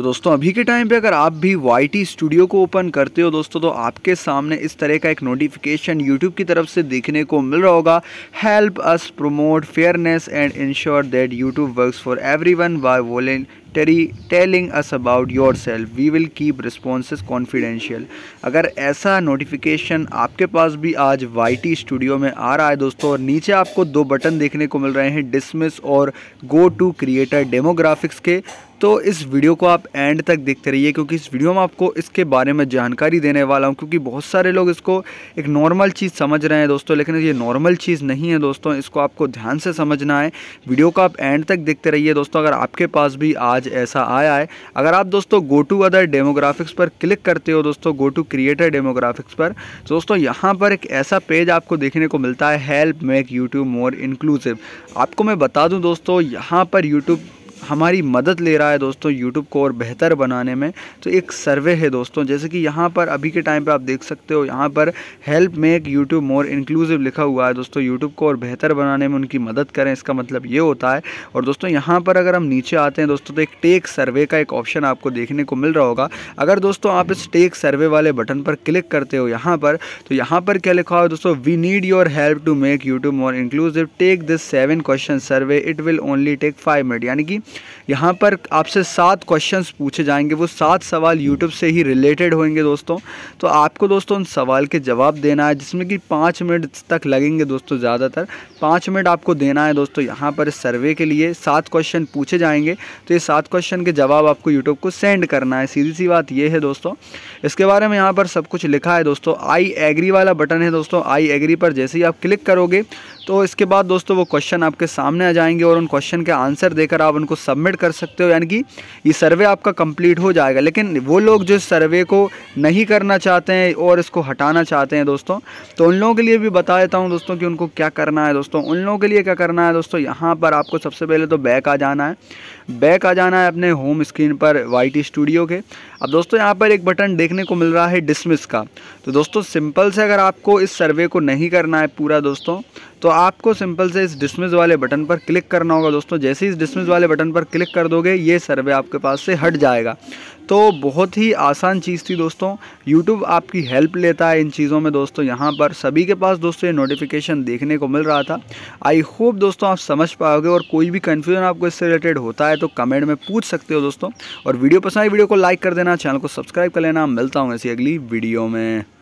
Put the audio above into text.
तो दोस्तों अभी के टाइम पे अगर आप भी वाई स्टूडियो को ओपन करते हो दोस्तों तो आपके सामने इस तरह का एक नोटिफिकेशन यूट्यूब की तरफ से देखने को मिल रहा होगा help us promote fairness and ensure that YouTube work for everyone by voluntarily telling us about yourself we will keep response confidential अगर ऐसा नोटिफिकेशन आपके पास भी आज वाई टी स्टूडियो में आ रहा है दोस्तों और नीचे आपको दो बटन देखने को मिल रहे हैं डिसमिस और गो टू क्रिएटर डेमोग्राफिक्स के तो इस वीडियो को आप एंड तक देखते रहिए क्योंकि इस वीडियो में आपको इसके बारे में जानकारी देने वाला हूँ क्योंकि बहुत सारे लोग इसको एक नॉर्मल चीज़ समझ रहे हैं दोस्तों लेकिन ये नॉर्मल चीज़ नहीं है दोस्तों इसको आपको ध्यान से समझना है वीडियो को आप एंड तक देखते रहिए दोस्तों अगर आपके पास भी आज आज ऐसा आया है अगर आप दोस्तों गो टू अदर डेमोग्राफिक्स पर क्लिक करते हो दोस्तों गो टू क्रिएटर डेमोग्राफिक्स पर तो दोस्तों यहाँ पर एक ऐसा पेज आपको देखने को मिलता है help make YouTube more inclusive आपको मैं बता दूँ दोस्तों यहाँ पर यूट्यूब हमारी मदद ले रहा है दोस्तों यूट्यूब को और बेहतर बनाने में तो एक सर्वे है दोस्तों जैसे कि यहाँ पर अभी के टाइम पे आप देख सकते हो यहाँ पर help make YouTube more inclusive लिखा हुआ है दोस्तों यूट्यूब को और बेहतर बनाने में उनकी मदद करें इसका मतलब ये होता है और दोस्तों यहाँ पर अगर हम नीचे आते हैं दोस्तों तो एक टेक सर्वे का एक ऑप्शन आपको देखने को मिल रहा होगा अगर दोस्तों आप इस टेक सर्वे वाले बटन पर क्लिक करते हो यहाँ पर तो यहाँ पर क्या लिखा हो दोस्तों we need your help to make YouTube more inclusive take this seven question survey it will only take five minute यानी कि यहाँ पर आपसे सात क्वेश्चंस पूछे जाएंगे वो सात सवाल यूट्यूब से ही रिलेटेड होंगे दोस्तों तो आपको दोस्तों उन सवाल के जवाब देना है जिसमें कि पाँच मिनट तक लगेंगे दोस्तों ज़्यादातर पाँच मिनट आपको देना है दोस्तों यहाँ पर सर्वे के लिए सात क्वेश्चन पूछे जाएंगे तो ये सात क्वेश्चन के जवाब आपको यूट्यूब को सेंड करना है सीधी सी बात ये है दोस्तों इसके बारे में यहाँ पर सब कुछ लिखा है दोस्तों आई एग्री वाला बटन है दोस्तों आई एग्री पर जैसे ही आप क्लिक करोगे तो इसके बाद दोस्तों वो क्वेश्चन आपके सामने आ जाएंगे और उन क्वेश्चन के आंसर देकर आप उनको सबमिट कर सकते हो यानी कि ये सर्वे आपका कंप्लीट हो जाएगा लेकिन वो लोग जो सर्वे को नहीं करना चाहते हैं और इसको हटाना चाहते हैं दोस्तों तो उन लोगों के लिए भी बता देता हूँ दोस्तों कि उनको क्या करना है दोस्तों उन लोगों के लिए क्या करना है दोस्तों यहाँ पर आपको सबसे पहले तो बैक आ जाना है बैक आ जाना है अपने होम स्क्रीन पर वाई स्टूडियो के अब दोस्तों यहाँ पर एक बटन देखने को मिल रहा है डिसमिस का तो दोस्तों सिंपल से अगर आपको इस सर्वे को नहीं करना है पूरा दोस्तों तो आपको सिंपल से इस डिसमिस वाले बटन पर क्लिक करना होगा दोस्तों जैसे ही इस डिसमिस वाले बटन पर क्लिक कर दोगे ये सर्वे आपके पास से हट जाएगा तो बहुत ही आसान चीज़ थी दोस्तों यूट्यूब आपकी हेल्प लेता है इन चीज़ों में दोस्तों यहाँ पर सभी के पास दोस्तों ये नोटिफिकेशन देखने को मिल रहा था आई होप दोस्तों आप समझ पाओगे और कोई भी कन्फ्यूजन आपको इससे रिलेटेड होता है तो कमेंट में पूछ सकते हो दोस्तों और वीडियो पसंद आई वीडियो को लाइक कर देना चैनल को सब्सक्राइब कर लेना मिलता हूँ ऐसी अगली वीडियो में